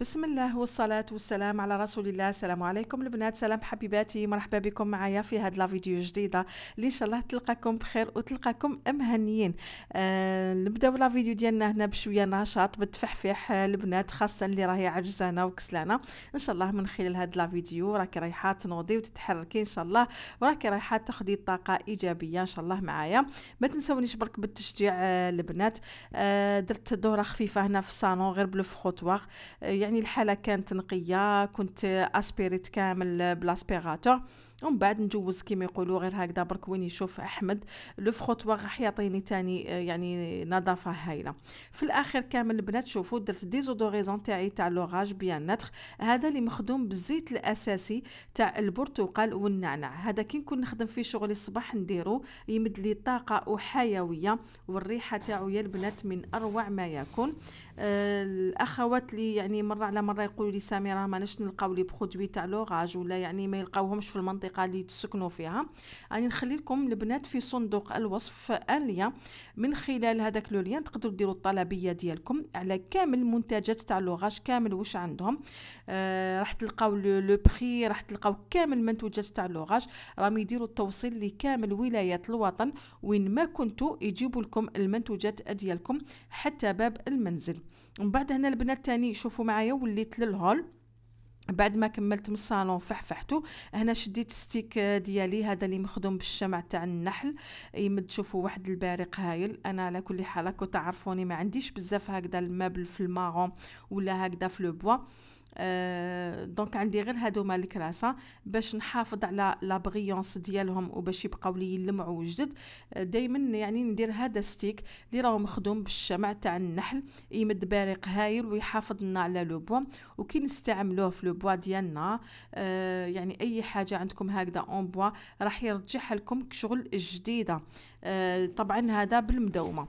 بسم الله والصلاة والسلام على رسول الله السلام عليكم البنات سلام حبيباتي مرحبا بكم معايا في هاد لا فيديو جديدة اللي ان شاء الله تلقاكم بخير وتلقاكم مهنيين آه نبداو لا فيديو ديالنا هنا بشوية نشاط بالتفحفيح البنات آه، خاصة اللي راهي عجزانة وكسلانة ان شاء الله من خلال هاد لا فيديو راكي رايحة تنوضي وتتحركي ان شاء الله وراكي رايحة تاخدي طاقة ايجابية ان شاء الله معايا ما تنسونيش برك بالتشجيع البنات آه،, آه درت دورة خفيفة هنا في الصالون غير بلو فخوتواغ آه يعني الحاله كانت نقيه كنت اسبيريت كامل بلاسبيراتور ومن بعد نجوز كيما يقولوا غير هكذا برك وين يشوف احمد لو فروتوار راح يعطيني تاني يعني نظافه هايله في الاخر كامل البنات شوفوا درت ديزودوريزون تاعي تاع لوراج نتر هذا اللي مخدوم بالزيت الاساسي تاع البرتقال والنعناع هذا كي نكون نخدم فيه شغلي الصباح نديرو يمد لي طاقه وحيويه والريحه تاعو يا البنات من اروع ما يكون الاخوات اللي يعني مره على مره يقولوا لي سامي راه ماناش نلقاو لي برودوي تاع لوغاج ولا يعني ما يلقاوهمش في المنطقه اللي تسكنوا فيها راني يعني نخلي لكم البنات في صندوق الوصف اليا من خلال هذاك لو لين تقدروا ديروا الطلبيه ديالكم على كامل المنتجات تاع لوغاج كامل واش عندهم آه راح تلقاو لو بري راح تلقاو كامل المنتوجات تاع لوغاج راهم يديروا التوصيل لكامل ولايات الوطن وين ما كنتوا يجيبوا لكم المنتوجات ديالكم حتى باب المنزل ومن بعد هنا البنات تاني شوفوا معايا وليت للهول بعد ما كملت من الصالون فحفحته هنا شديت ستيك ديالي هذا اللي مخدوم بالشمع تاع النحل يمد شوفوا واحد البارق هايل انا على كل حال كنت تعرفوني ما عنديش بزاف هكذا المابل في الماغون ولا هكذا في لو بوا دونك عندي غير مال الكراسه باش نحافظ على لابغيونس ديالهم وباش يبقاو لي يلمعوا جدد دائما يعني ندير هذا ستيك اللي راهو مخدوم بالشمع تاع النحل يمد بارق هايل ويحافظ لنا على لو بوا وكي نستعملوه في لو بوا ديالنا أه يعني اي حاجه عندكم هكذا اون بوا راح يرجع لكم شغل جديده أه طبعا هذا بالمداومه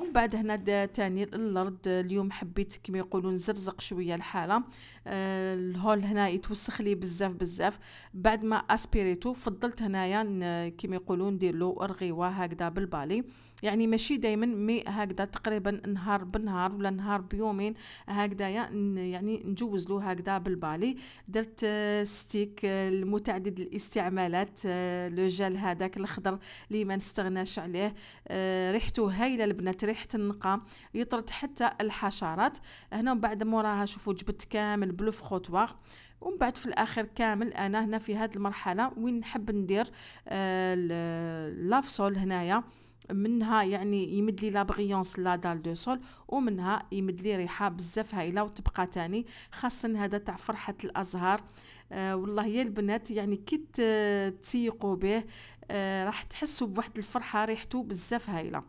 ومن بعد هنا تاني الارض اليوم حبيت كما يقولوا نزرزق شويه الحاله آه، الهول هنا يتوسخ لي بزاف بزاف بعد ما اسبيريتو فضلت هنايا كما يقولوا ندير له ارغيوه هكذا بالبالي يعني ماشي دائما مي هكذا تقريبا نهار بنهار ولا نهار بيومين هكذا يعني نجوزلو هكذا بالبالي درت آه، ستيك آه، المتعدد الاستعمالات آه، لو جل هذاك الخضر اللي ما نستغناش عليه ريحته هايله البنات ريحه النقا يطرد حتى الحشرات هنا بعد موراها شوفوا جبت كامل بلوف خوطوار ومن بعد في الاخر كامل انا هنا في هذه المرحله وين نحب ندير لافسول هنايا منها يعني يمد لي لابغيونس لا دال دو سول ومنها يمد لي ريحه بزاف هايله وتبقى تاني خاصه هذا تاع فرحه الازهار آه والله يا البنات يعني كي تسيقوا به آه راح تحسوا بواحد الفرحه ريحته بزاف هايله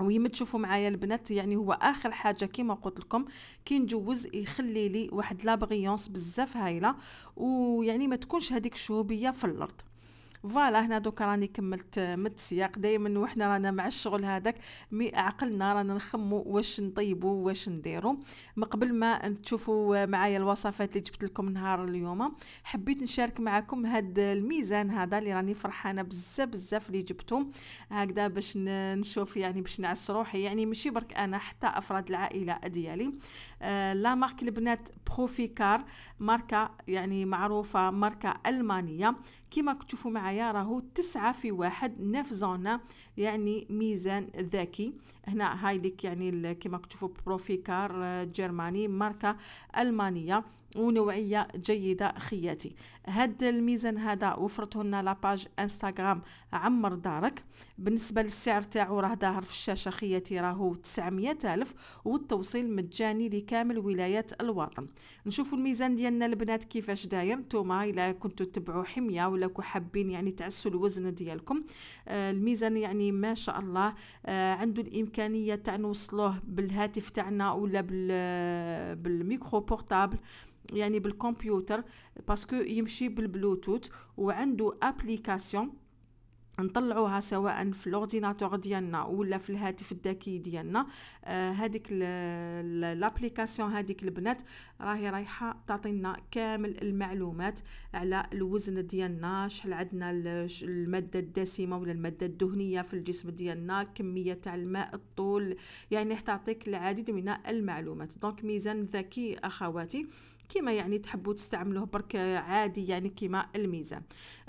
ويما تشوفوا معايا البنات يعني هو اخر حاجه كيما قلت لكم كي نجوز يخلي لي واحد لابغيونس بزاف هايله ويعني ما تكونش هذيك الشهوبيه في الارض فوالا هنا دوكا راني كملت آه، مد السياق دائما وحنا رانا مع الشغل هذاك مي عقلنا رانا نخمو واش نطيبو واش نديرو قبل ما تشوفوا آه، معايا الوصفات اللي جبت لكم نهار اليوم حبيت نشارك معكم هاد الميزان هذا اللي راني فرحانه بزاف بزاف اللي جبتو هكذا باش نشوف يعني باش نعس روحي يعني ماشي برك انا حتى افراد العائله ديالي آه، لا مارك البنات بروفيكار ماركه يعني معروفه ماركه المانيه كما تشوفوا معايا راهو تسعة في واحد نافزونا يعني ميزان ذكي هنا هايليك يعني كما تشوفوا بروفيكار آه، جرماني ماركة ألمانية ونوعيه جيده خياتي هاد الميزان هذا وفرته لنا لاباج انستغرام عمر دارك بالنسبه للسعر تاعو راه ظاهر في الشاشه خياتي راهو 900 الف والتوصيل مجاني لكامل ولايات الوطن نشوفوا الميزان ديالنا البنات كيفاش داير نتوما الا كنتو تبعو حميه ولا كو حابين يعني تعسوا الوزن ديالكم آه الميزان يعني ما شاء الله آه عنده الامكانيه تاع نوصلوه بالهاتف تاعنا ولا آه، بالميكرو بورتابل يعني بالكمبيوتر باسكو يمشي بالبلوتوث وعنده ابليكاسيون نطلعوها سواء في لورديناتور ديالنا ولا في الهاتف الذكي ديالنا آه لابليكاسيون هذيك البنات راهي رايحه تعطينا كامل المعلومات على الوزن ديالنا شحال عندنا الماده الدسمه ولا الماده الدهنيه في الجسم ديالنا الكميه تاع الماء الطول يعني تعطيك العديد من المعلومات دونك ميزان ذكي اخواتي كيما يعني تحبوا تستعملوه برك عادي يعني كيما الميزان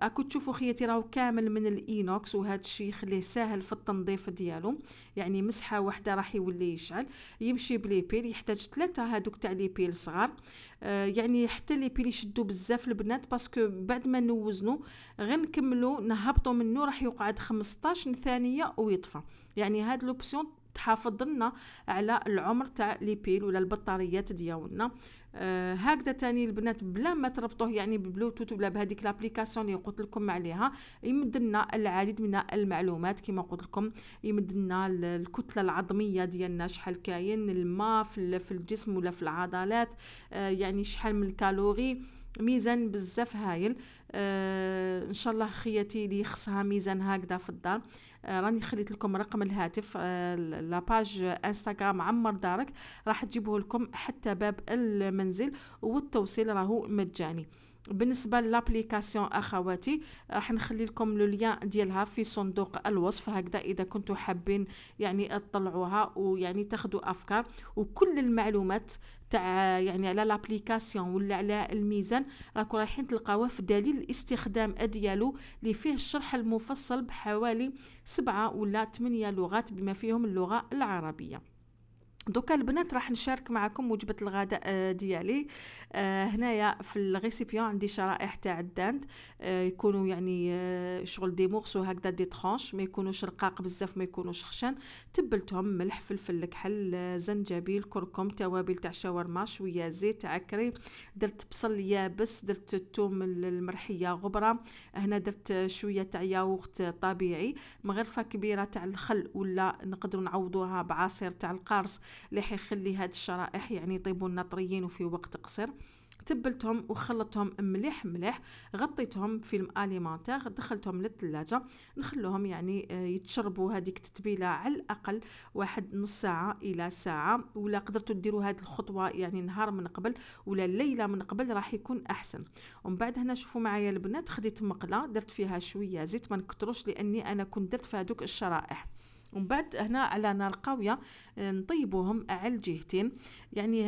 راكو تشوفوا خياتي راهو كامل من الاينوكس وهذا الشيء يخليه ساهل في التنظيف ديالو يعني مسحه واحده راح يولي يشعل يمشي بلي بيل يحتاج ثلاثه هذوك تاع لي بيل صغار آه يعني حتى لي بيل يشدوا بزاف البنات باسكو بعد ما نوزنو غير نكملو نهبطو منه راح يقعد 15 ثانيه ويطفى يعني هاد لوبسيون تحافظ لنا على العمر تاع لي بيل ولا البطاريات ديالنا آه هكذا تاني البنات بلا ما تربطوه يعني ببلوتوث ولا بهذيك لابليكاسيون اللي قلت لكم عليها يمد لنا العديد من المعلومات كما قلت لكم يمد لنا الكتله العظميه ديالنا شحال كاين الماء في الجسم ولا في العضلات آه يعني شحال من الكالوري ميزان بزاف هايل آه ان شاء الله خياتي اللي خصها ميزان هكذا في الدار آه راني خليت لكم رقم الهاتف آه لاباج انستغرام عمر دارك راح تجيبه لكم حتى باب المنزل والتوصيل راهو مجاني بالنسبه لابليكاسيون اخواتي راح آه، نخلي لكم لو ديالها في صندوق الوصف هكذا اذا كنتو حابين يعني تطلعوها ويعني تاخذوا افكار وكل المعلومات تاع يعني على لابليكاسيون ولا على الميزان راكم رايحين تلقاوه في دليل الاستخدام ديالو اللي فيه الشرح المفصل بحوالي سبعة ولا ثمانية لغات بما فيهم اللغه العربيه دوكا البنات راح نشارك معكم وجبه الغداء آه، ديالي آه، هنايا في الريسيبيون عندي شرائح تاع الداند آه، يكونوا يعني شغل دي مورسو هكذا دي ترونش ما يكونوش رقاق بزاف ما يكونوش خشن تبلتهم ملح فلفل الكحل زنجبيل كركم توابل تاع شاورما شويه زيت عكري درت بصل يابس درت الثوم المرحيه غبره هنا درت شويه تاع ياغورت طبيعي مغرفه كبيره تاع الخل ولا نقدروا نعوضوها بعصير تاع القارص اللي حيخلي هاد الشرائح يعني يطيبوا لنا طريين وفي وقت قصير تبلتهم وخلطتهم مليح مليح غطيتهم فيلم اليمونتيغ دخلتهم للثلاجه نخلوهم يعني آه، يتشربوا هذيك التتبيله على الاقل واحد نص ساعه الى ساعه ولا قدرتوا ديروا هذه الخطوه يعني نهار من قبل ولا ليله من قبل راح يكون احسن ومن بعد هنا شوفوا معايا البنات خديت مقله درت فيها شويه زيت ما نكتروش لاني انا كنت درت في هذوك الشرائح ومن بعد هنا على نار قويه آه، نطيبوهم على الجهتين يعني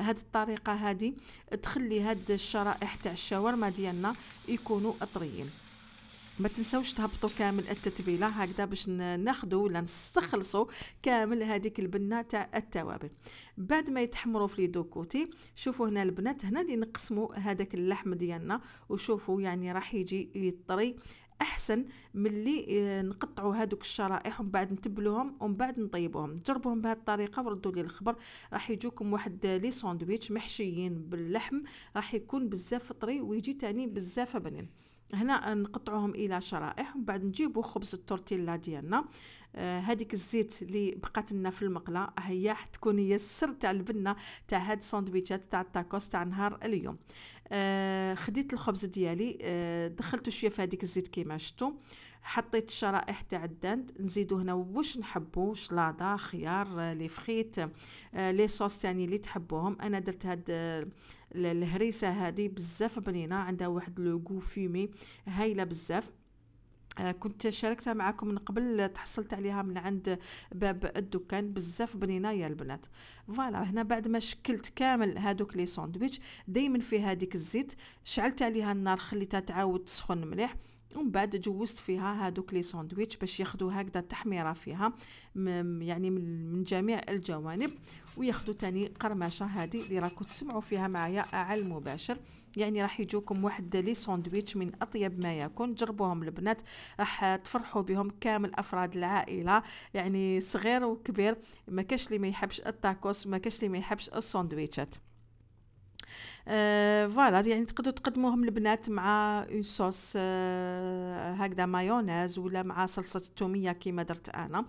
هاد الطريقه هذه تخلي هاد الشرائح تاع الشاورما ديالنا يكونوا طريين ما تنساوش تهبطوا كامل التتبيله هكذا باش ناخذوا ولا نستخلصوا كامل هذيك البنه تاع التوابل بعد ما يتحمروا في لي دو كوتي شوفوا هنا البنات هنا اللي نقسموا هذاك اللحم ديالنا وشوفوا يعني راح يجي يطري احسن من اللي آه، نقطعوا هذوك الشرائح ومن بعد نتبلوهم ومن بعد نطيبوهم جربوهم بهذه الطريقه وردوا لي الخبر راح يجوكم واحد لي ساندويتش محشيين باللحم راح يكون بزاف طري ويجي تاني بزاف بنين هنا نقطعوهم الى شرائح ومن بعد نجيبو خبز التورتيلا ديالنا آه الزيت اللي بقات لنا في المقله هي حتكون هي السر تاع البنه تاع هاد الساندويتشات تاع التاكوس تاع نهار اليوم آه خديت الخبز ديالي آه دخلته شويه في هذيك الزيت كيما شفتوا حطيت الشرائح تاع الدانت نزيدو هنا واش نحبو شلاضه خيار آه، لي فخيت آه لي صوص تاني اللي تحبوهم انا درت هاد آه الهريسه هذه بزاف بنينه عندها واحد لوغو فيمي هايله بزاف آه، كنت شاركتها معكم من قبل تحصلت عليها من عند باب الدكان بزاف بنينه يا البنات فوالا هنا بعد ما شكلت كامل هادوك لي ساندويتش دايما في هذيك الزيت شعلت عليها النار خليتها تعاود تسخن مليح ومن بعد جوزت فيها هادوك لي ساندويتش باش ياخذوا هكذا التحميره فيها يعني من جميع الجوانب وياخذوا تاني قرمشه هذه اللي راكو تسمعوا فيها معايا على المباشر يعني راح يجوكم واحد لي ساندويتش من اطيب ما يكون جربوهم البنات راح تفرحوا بهم كامل افراد العائله يعني صغير وكبير ما كاش اللي ما يحبش التاكوس ما كاش اللي ما يحبش الساندويتشات آه، فوالا يعني تقدروا تقدموهم البنات مع اون آه، صوص هكذا مايونيز ولا مع صلصه التوميه كيما درت انا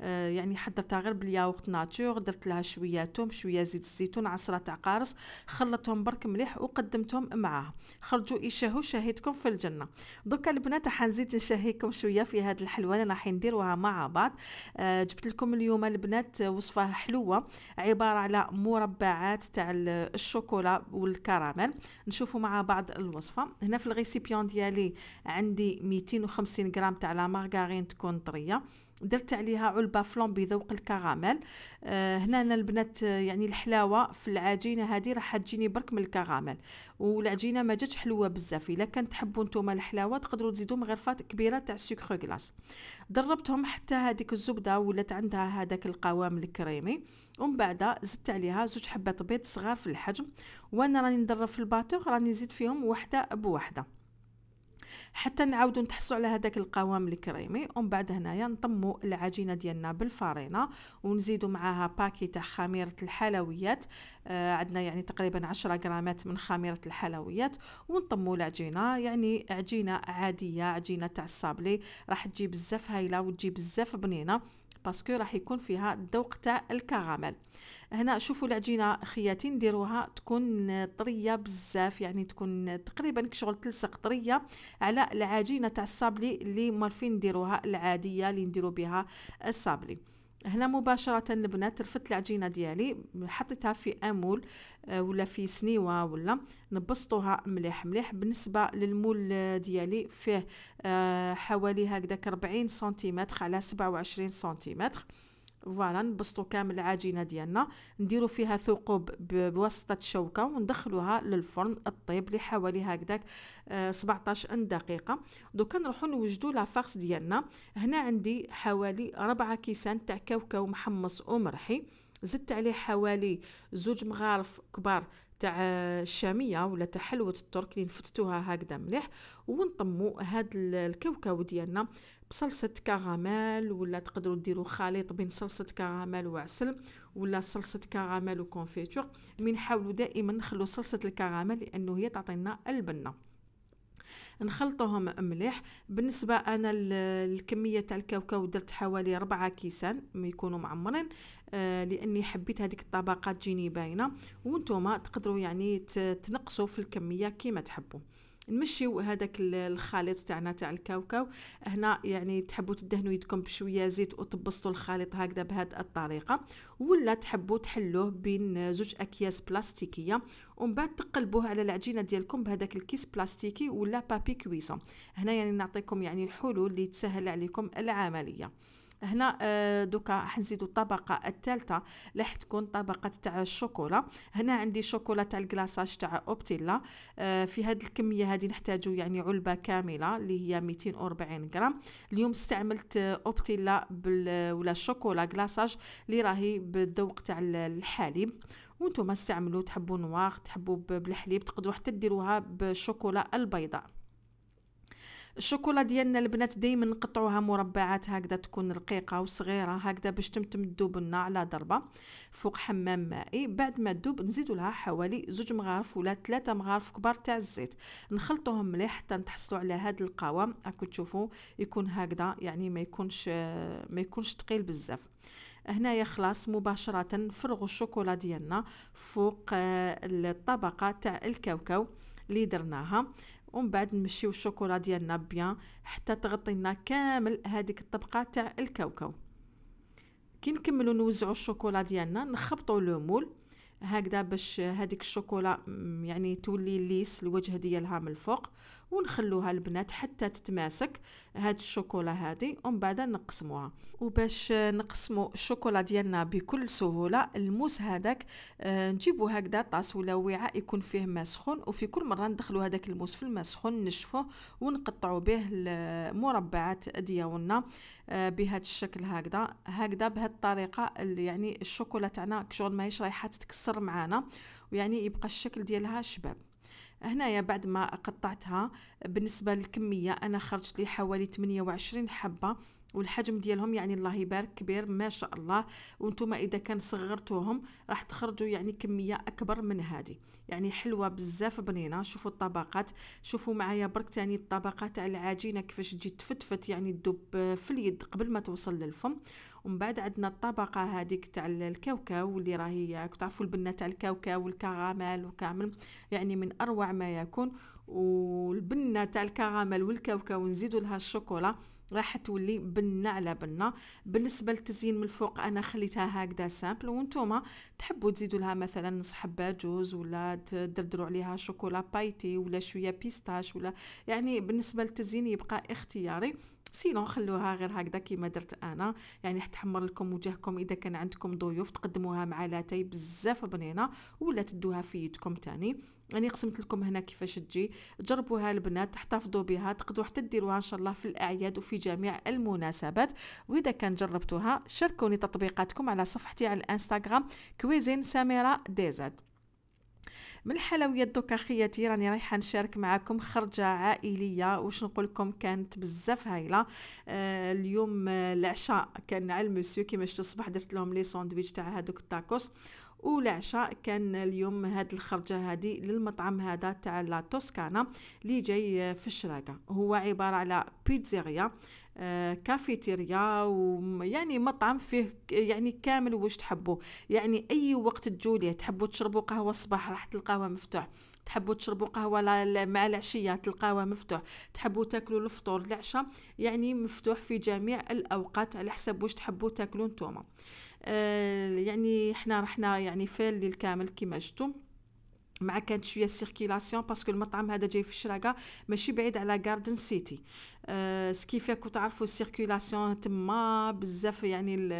آه، يعني حضرتها غير بالياوغت ناتور درت لها شويه توم شويه زيت الزيتون عصره تاع قارص خلطتهم برك مليح وقدمتهم معاه خرجوا يشهوا شهيتكم في الجنه دوكا البنات راح نزيد نشهيكم شويه في هذه الحلوه اللي راح نديروها مع بعض آه جبت لكم اليوم البنات وصفه حلوه عباره على مربعات تاع الشوكولا الكراميل نشوفوا مع بعض الوصفه هنا في الريسيبيون ديالي عندي 250 غرام تاع لا مارغارين تكون طريه درت عليها علبه فلون بذوق الكراميل آه هنا أنا البنات آه، يعني الحلاوه في العجينه هذه راح تجيني برك من الكراميل والعجينه ما جاتش حلوه بزاف الا كان تحبوا نتوما الحلاوه تقدروا تزيدوا مغرفه كبيره تاع السكر كلاص دربتهم حتى هذيك الزبده ولات عندها هذاك القوام الكريمي ومن بعد زدت عليها زوج حبات بيض صغار في الحجم وانا راني ندرب في الباتور راني نزيد فيهم وحده بوحده حتى نعاودو نتحصلوا على هذاك القوام الكريمي ومن بعد هنايا نطمو العجينه ديالنا بالفارينه ونزيدو معاها باكي تاع خميره الحلويات آه عندنا يعني تقريبا 10 غرامات من خميره الحلويات ونطمو العجينه يعني عجينه عاديه عجينه تاع الصابلي راح تجي بزاف هايله وتجي بزاف بنينه باسكو راح يكون فيها الذوق تاع الكراميل هنا شوفوا العجينه خياتي نديروها تكون طريه بزاف يعني تكون تقريبا كشغل تلصق طريه على العجينه تاع الصابلي اللي مارفين نديروها العاديه اللي نديرو بها الصابلي هنا مباشرة البنات رفدت العجينة ديالي حطيتها في امول آه، ولا في سنيوة ولا نبسطوها مليح مليح بالنسبة للمول ديالي فيه آه، حوالي هكذا 40 سنتيمتر على 27 سنتيمتر فوالا نبسطو كامل العجينه ديالنا نديرو فيها ثقوب بواسطه شوكه وندخلوها للفرن الطيب لحوالي هكذاك آه، سبعتاش دقيقه دوكا نروحو نوجدو لا ديالنا هنا عندي حوالي ربعة كيسان تاع كاوكاو محمص ومرحي زدت عليه حوالي زوج مغارف كبار تاع الشاميه ولا تاع حلوه الترك اللي نفتتوها هكذا مليح ونطمو هاد الكاوكاو ديالنا بصلصه كراميل ولا تقدروا ديروا خليط بين صلصه كراميل وعسل ولا صلصه كراميل وكونفيتور من نحاولوا دائما نخلو صلصه الكراميل لانه هي تعطينا البنه نخلطوهم مليح بالنسبه انا الكميه تاع الكاوكاو درت حوالي ربعة كيسان يكونوا معمرين آه، لاني حبيت هذيك الطبقات تجيني باينه وانتم تقدروا يعني تنقصوا في الكميه كما تحبوا نمشيو هذاك الخليط تاعنا تاع الكاوكاو هنا يعني تحبوا تدهنوا يدكم بشويه زيت وتبسطوا الخليط هكذا بهذه الطريقه ولا تحبوا تحلوه بين زوج اكياس بلاستيكيه ومن بعد تقلبوه على العجينه ديالكم بهذاك الكيس بلاستيكي ولا بابي كويسون هنا يعني نعطيكم يعني الحلول اللي تسهل عليكم العمليه هنا آه، دوكا حنزيدو الطبقه الثالثه اللي حتكون طبقه تاع الشوكولا هنا عندي شوكولا تاع الكلاصاج تاع اوبتيلا آه، في هذه الكميه هذه نحتاجو يعني علبه كامله اللي هي 240 غرام اليوم استعملت آه، اوبتيلا بال ولا الشوكولا كلاصاج اللي راهي بالذوق تاع الحليب وانتم استعملوا تحبوا نواغ تحبوا بالحليب تقدروا حتى ديروها بالشوكولا البيضاء الشوكولا ديالنا البنات دائما نقطعوها مربعات هكذا تكون رقيقه وصغيره هكذا باش تمتم تذوب لنا على ضربه فوق حمام مائي بعد ما تذوب نزيدوا لها حوالي زوج مغارف ولا ثلاثه مغارف كبار تاع الزيت نخلطوهم مليح حتى نتحصلوا على هذا القوام راكم تشوفوا يكون هكذا يعني ما يكونش ما يكونش ثقيل بزاف هنايا خلاص مباشره نفرغوا الشوكولا ديالنا فوق آه، الطبقه تاع الكاوكاو اللي درناها ومن بعد نمشيو الشوكولا ديالنا بيان حتى تغطينا كامل هذيك الطبقه تاع الكاوكاو كي نكملو نوزعو الشوكولا ديالنا نخبطو لو مول هكذا باش هذيك الشوكولا يعني تولي ليس الوجه ديالها من الفوق ونخلوها البنات حتى تتماسك هاد الشوكولا هادي ومن بعد نقسموها وباش نقسمو الشوكولا ديالنا بكل سهوله الموس هذاك آه، نجيبو هكذا طاس ولا وعاء يكون فيه ماء سخون وفي كل مره ندخلو هذاك الموس في الماء سخون نشفوه ونقطعو به المربعات ديالنا آه، بهذا الشكل هكذا هكذا بهذه الطريقه اللي يعني الشوكولا تاعنا كشغل ماهيش رايحه تتكسر معانا ويعني يبقى الشكل ديالها شباب هنايا بعد ما قطعتها بالنسبة للكمية أنا خرجت لي حوالي 28 حبة والحجم ديالهم يعني الله يبارك كبير ما شاء الله وانتم اذا كان صغرتوهم راح تخرجوا يعني كميه اكبر من هذه يعني حلوه بزاف بنينه شوفوا الطبقات شوفوا معايا برك تاني الطبقه تاع العجينه كيفاش تجي تفتفت يعني تذوب في اليد قبل ما توصل للفم ومن بعد عندنا الطبقه هذيك تاع الكاوكاو اللي راهي كتعرفوا البنه تاع الكاوكاو والكراميل وكامل يعني من اروع ما يكون والبنه تاع الكراميل والكاوكاو نزيدوا لها الشوكولا راح تولي بنه على بنه بالنسبه للتزيين من الفوق انا خليتها هكذا سامبل وانتوما تحبوا تزيدوا لها مثلا نص حبة جوز ولا تدردروا عليها شوكولا بايتي ولا شويه بيستاش ولا يعني بالنسبه للتزيين يبقى اختياري سينو خلوها غير هكذا كيما درت انا يعني حتحمر لكم وجهكم اذا كان عندكم ضيوف تقدموها مع لاتاي بزاف بنينه ولا تدوها في يدكم تاني يعني قسمت لكم هنا كيفاش تجي جربوها البنات تحتفظوا بها تقدروا حتى ديروها ان شاء الله في الاعياد وفي جميع المناسبات واذا كان جربتوها شاركوني تطبيقاتكم على صفحتي على الانستغرام كويزين سميره ديزاد من الحلويات دوكا خياتي راني رايحه نشارك معكم خرجه عائليه واش نقول لكم كانت بزاف هايله آه اليوم آه، العشاء كان على المسيو كيما شفتوا الصباح درت لهم لي ساندويتش تاع هذوك التاكوس والعشاء كان اليوم هاد الخرجه هادي للمطعم هذا تاع لا توسكانا اللي جاي في الشراقه هو عباره على بيتزيريا آه، كافيتيريا ويعني مطعم فيه يعني كامل واش تحبوا يعني اي وقت تجولي تحبوا تشربوا قهوه الصباح راح تلقاوها مفتوح تحبوا تشربوا قهوه مع العشيه تلقاوها مفتوح تحبوا تاكلوا الفطور العشاء يعني مفتوح في جميع الاوقات على حسب واش تحبوا تاكلوا نتوما آه، يعني حنا رحنا يعني الليل للكامل كما شفتم مع كانت شويه سيركيلاسيون باسكو المطعم هذا جاي في الشراقه ماشي بعيد على جاردن سيتي سكيفاك آه، كو تعرفوا السيركولاسيون تما بزاف يعني ال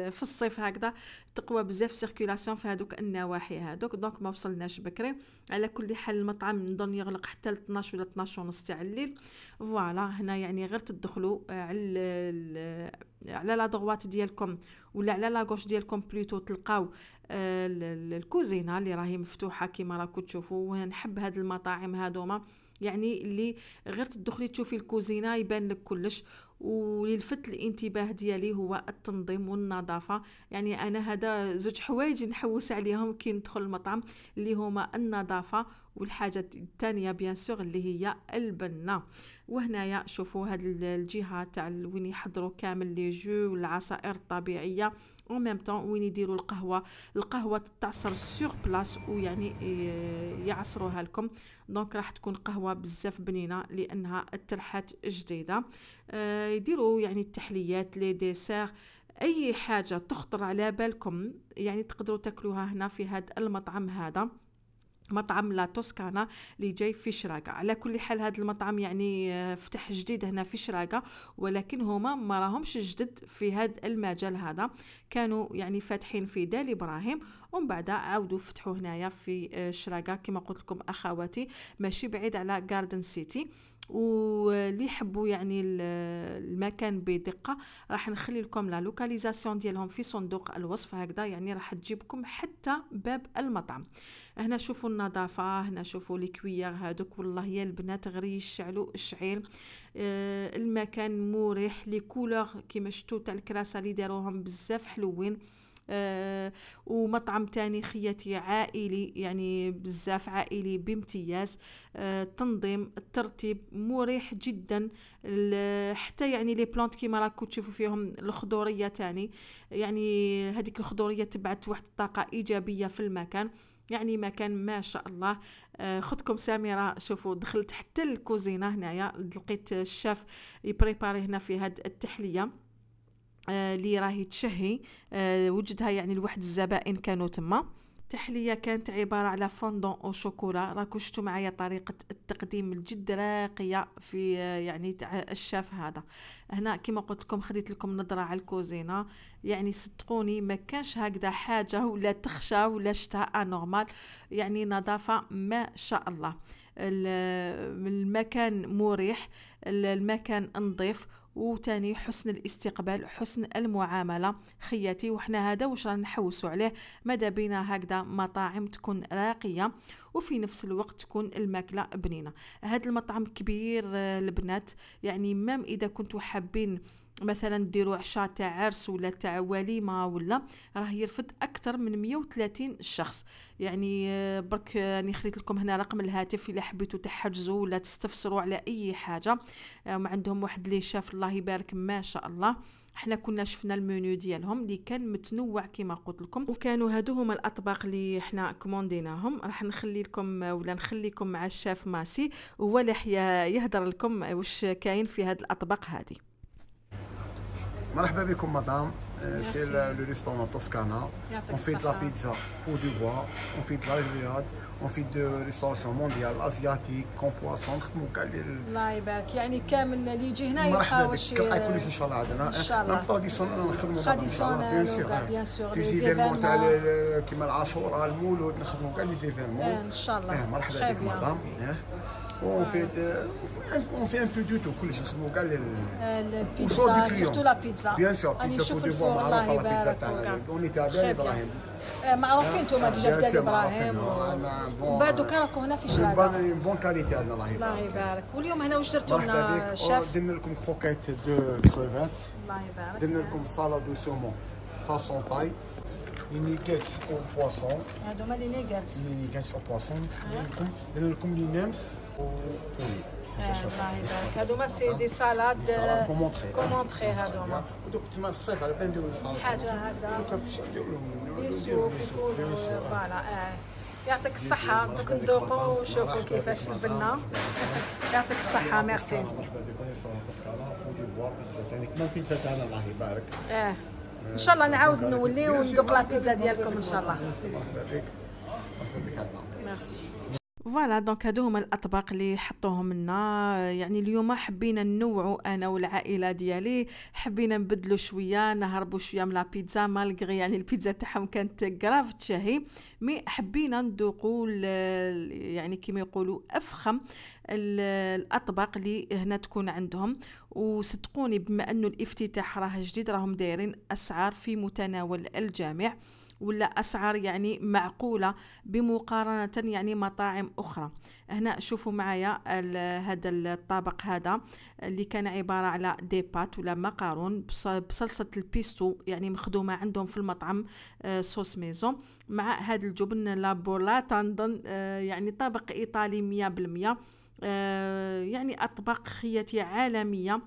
ال في الصيف هكذا تقوى بزاف سيركولاسيون في هذوك النواحي هذوك دونك ما وصلناش بكري على كل حال المطعم نظن يغلق حتى ل 12 ولا 12 ونص تاع الليل فوالا هنا يعني غير تدخلوا على على لا دروات ديالكم ولا على لا غوش ديالكم بلوتو تلقاو آه، الكوزينه اللي راهي مفتوحه كيما راكم تشوفوا نحب هاد المطاعم هادوما يعني اللي غير تدخلي تشوفي الكوزينه يبان لك كلش وللفت لفت الانتباه ديالي هو التنظيم والنظافه يعني انا هذا زوج حوايج نحوس عليهم كي ندخل المطعم اللي هما النظافه والحاجه الثانيه بيان سور اللي هي البنه وهنايا شوفوا هاد الجهه تاع وين يحضروا كامل لي جو والعصائر الطبيعيه اون ميم طون وين يديروا القهوه القهوه تتعصر سور بلاص ويعني يعصروها لكم دونك راح تكون قهوه بزاف بنينه لانها الترحات جديده يديروا يعني التحليات لي ديسير اي حاجه تخطر على بالكم يعني تقدروا تاكلوها هنا في هذا المطعم هذا مطعم لا توسكانا اللي جاي في شراقة على كل حال هذا المطعم يعني آه، فتح جديد هنا في شراقة ولكن هما ما راهمش جدد في هذا المجال هذا كانوا يعني فاتحين في دال ابراهيم ومن بعد عاودوا فتحوا هنايا في آه، الشراقه كما قلت لكم اخواتي ماشي بعيد على جاردن سيتي واللي يحبوا يعني المكان بدقه راح نخلي لكم لا لوكاليزاسيون ديالهم في صندوق الوصف هكذا يعني راح تجيبكم حتى باب المطعم هنا شوفوا النظافه هنا شوفوا الكوير هادوك والله يا البنات غير يشعلوا الشعير آه المكان مريح لي كولور كيما شفتوا تاع الكراسه اللي داروهم بزاف حلوين آه، ومطعم تاني خياتي عائلي يعني بزاف عائلي بامتياز التنظيم آه، الترتيب مريح جدا حتى يعني لي بلانت كيما راكو تشوفوا فيهم الخضوريه تاني يعني هذيك الخضوريه تبعت واحد الطاقه ايجابيه في المكان يعني مكان ما شاء الله آه، خدكم سميره شوفوا دخلت حتى الكوزينه هنايا لقيت الشاف يبريباري هنا في هاد التحليه آه، اللي راهي تشهي آه، وجدها يعني لواحد الزبائن كانوا تما التحليه كانت عباره على فوندون او شوكولا راكم شفتوا معايا طريقه التقديم الجد راقيه في آه، يعني الشاف هذا هنا كما قلت لكم خديت لكم نظره على الكوزينه يعني صدقوني ما كانش هكذا حاجه ولا تخشى ولا شتاء نورمال يعني نظافه ما شاء الله المكان مريح المكان نظيف وتاني حسن الاستقبال حسن المعامله خياتي وحنا هذا واش رانا نحوسوا عليه ماذا بينا هكذا مطاعم تكون راقيه وفي نفس الوقت تكون الماكله بنينه هذا المطعم كبير آه، البنات يعني مام اذا كنتوا حابين مثلا ديروا عشاء تاع عرس ولا تاع وليمه ولا راه يرفد اكثر من 130 شخص يعني آه، برك راني آه، خليت لكم هنا رقم الهاتف الا حبيتوا تحجزوا ولا تستفسروا على اي حاجه آه، ما عندهم واحد لي شاف الله يبارك ما شاء الله حنا كنا شفنا المنيو ديالهم اللي كان متنوع كما قلت لكم وكانوا هادو هما الاطباق اللي حنا كومونديناهم راح نخلي لكم ولا نخليكم مع الشاف ماسي هو اللي يهضر لكم واش كاين في هاد الاطباق هذه مرحبا بكم مدام في آه، لو restaurant توسكانا اون fait لا بيتزا فو دو بوا اون on لا رياض اون grillade, دو fait مونديال restauration كون بواسون خدمو كاع الله يبارك يعني كامل اللي يجي هنا يلقى شي تلقى كلش ان شاء الله عندنا ان شاء الله تراديسيونال نخدموا تراديسيونال بيان سور لي زيفينمون تاع كيما العاشوراء المولود نخدموا كاع لي زيفينمون ان شاء الله إيه، مرحبا بك مدام إيه. اون في اون في ان بو دو تو كلشي نخدموا كاع البيتزا سورتو لا بيتزا بيان سور بيتزا كو دي فوا معروفه لا بيتزا تاعنا اون ايطاليان ابراهيم معروفين انتوما ديجا بدال ابراهيم ومن بعد دوكا راكم هنا في شلاله بون بون كاليتي عندنا الله يبارك الله يبارك واليوم هنا واش درتوا لنا شاف درنا لكم كروكيت دو كروفات الله يبارك درنا لكم سالاد دو سومون فاصون طاي لي نيكاتس او بواسون هادوما لي نيكاتس لي نيكاتس او بواسون لكم لكم لي نامس وبولي الله يبارك هادوما سي دي سالاد كومونتري كومونتري هادوما ودوك تما الصيف على بالنا نديرو سالاد حاجه هذا دوك فشي نديرو لهم يوسف فوالا يعطيك الصحة دوك نذوقوا ونشوفوا كيفاش البنة يعطيك الصحة ميرسي مرحبا بكم يا سلام باسكالا فودي بوا بيتزا تانيك كمان بيتزا تاعنا الله يبارك اه ان شاء الله نعاود نولي وندوق بيتزا ديالكم ان شاء الله ميرسي فوالا دونك هادو هما الاطباق اللي حطوهم لنا يعني اليوم حبينا ننوعوا انا والعائله ديالي حبينا نبدلو شويه نهربوا شويه من لابيتزا مالغري يعني البيتزا تاعهم كانت كراف تشهي مي حبينا نذوقوا يعني كيما يقولوا افخم الاطباق اللي هنا تكون عندهم وصدقوني بما انه الافتتاح راه جديد راهم دايرين اسعار في متناول الجميع ولا اسعار يعني معقوله بمقارنه يعني مطاعم اخرى هنا شوفوا معايا هذا الطبق هذا اللي كان عباره على ديبات ولا مقارون بصلصه البيستو يعني مخدومه عندهم في المطعم آه، صوص ميزو مع هذا الجبن لابولاتا نظن آه، يعني طبق ايطالي 100% آه، يعني اطباق خياتي عالميه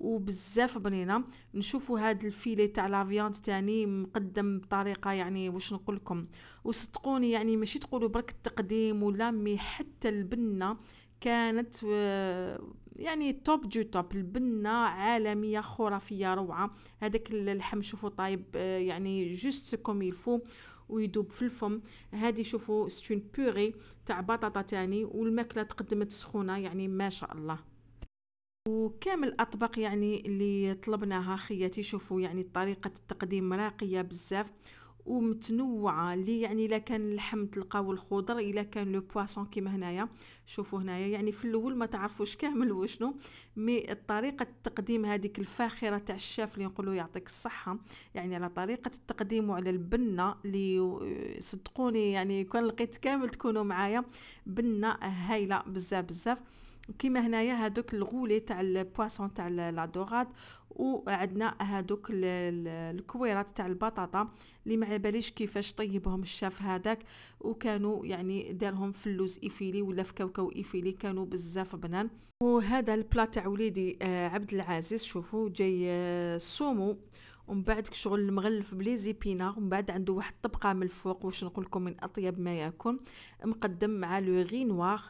وبزاف بنينه نشوفوا هاد الفيلي تاع لافياند تاني مقدم بطريقه يعني واش نقول لكم وصدقوني يعني ماشي تقولوا برك التقديم ولا مي حتى البنه كانت آه، يعني توب جو توب البنه عالميه خرافيه روعه هذاك اللحم شوفوا طايب آه، يعني جوست كوم يلفو ويدوب في الفم هذه شوفوا ستون بوري تاع بطاطا تاني والماكله تقدمت سخونه يعني ما شاء الله وكامل الاطباق يعني اللي طلبناها خياتي شوفوا يعني طريقه التقديم راقيه بزاف ومتنوعه اللي يعني الا كان اللحم تلقاو الخضر الا كان لو بواسون كيما هنايا شوفوا هنايا يعني في الاول ما تعرفوش كامل وشنو مي طريقه التقديم هذيك الفاخره تاع الشاف اللي نقولوا يعطيك الصحه يعني على طريقه التقديم وعلى البنه اللي صدقوني يعني كان لقيت كامل تكونوا معايا بنه هايله بزاف بزاف كيما هنايا هادوك الغولي تاع البواسون تاع لا دوغاد وعندنا هادوك الكويرات تاع البطاطا اللي ما على باليش كيفاش طيبهم الشاف هذاك وكانوا يعني دارهم في اللوز ايفيلي ولا في كاوكاو ايفيلي كانوا بزاف بنان وهذا البلا تاع وليدي آه، عبد العزيز شوفوا جاي سومو آه، ومن بعد شغل مغلف بلي زيبينار ومن بعد عنده واحد طبقه من الفوق واش نقول لكم من اطيب ما يكون مقدم مع لو غي نوار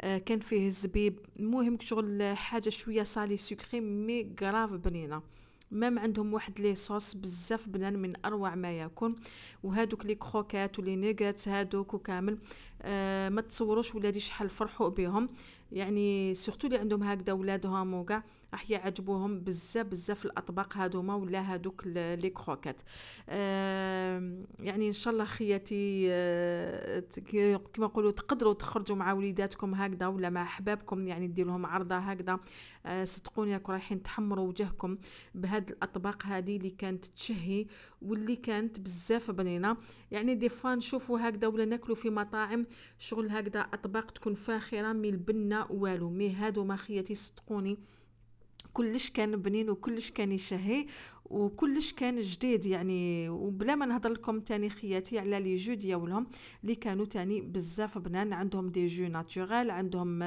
آه، كان فيه الزبيب المهم شغل حاجه شويه صالي سكري مي غراف بنينه مام عندهم واحد لي صوص بزاف بنان من اروع ما يكون وهادوك لي كروكات ولي نيغاتس هادوك وكامل آه ما تصوروش ولادي شحال فرحوا بهم يعني سورتو اللي عندهم هكذا ولادهم وكاع راح يعجبوهم بزاف بزاف الاطباق هادوما ولا هادوك لي كروكات يعني ان شاء الله خياتي آه، كما نقولوا تقدروا تخرجوا مع وليداتكم هكذا ولا مع احبابكم يعني دير لهم عرضه هكذا آه، صدقوني راكم رايحين تحمروا وجهكم بهاد الاطباق هذه اللي كانت تشهي واللي كانت بزاف بنينه يعني دي فان نشوفوا هكذا ولا ناكلوا في مطاعم شغل هكذا اطباق تكون فاخره مي البنه والو مي هادو ما خياتي صدقوني كلش كان بنين وكلش كان يشهي وكلش كان جديد يعني وبلا ما نهضر لكم خياتي على لي جو ديالهم اللي كانوا تاني بزاف بنان عندهم دي جو ناتورال عندهم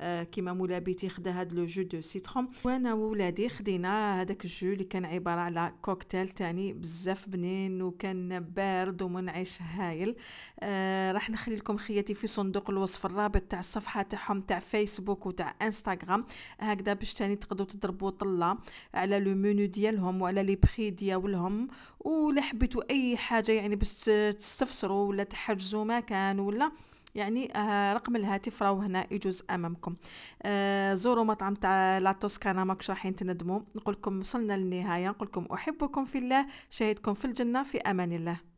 آه، كيما مولا بيتي خدا هاد لو جو دو سيترون وانا وولادي خدينا هذاك الجو اللي كان عباره على كوكتيل تاني بزاف بنين وكان بارد ومنعش هايل آه راح نخلي لكم خياتي في صندوق الوصف الرابط تاع الصفحه تاعهم تاع فيسبوك وتاع انستغرام هكذا باش تاني تقدروا تضربوا طله على لو مينو ديالهم وعلى لي بري دياولهم ولا حبيتوا اي حاجه يعني باش تستفسروا ولا تحجزوا مكان ولا يعني آه رقم الهاتف راهو هنا يجوز امامكم آه زوروا مطعم تاع لا توسكانا ماكش راحين تندموا نقول لكم وصلنا للنهايه نقول لكم احبكم في الله شاهدكم في الجنه في امان الله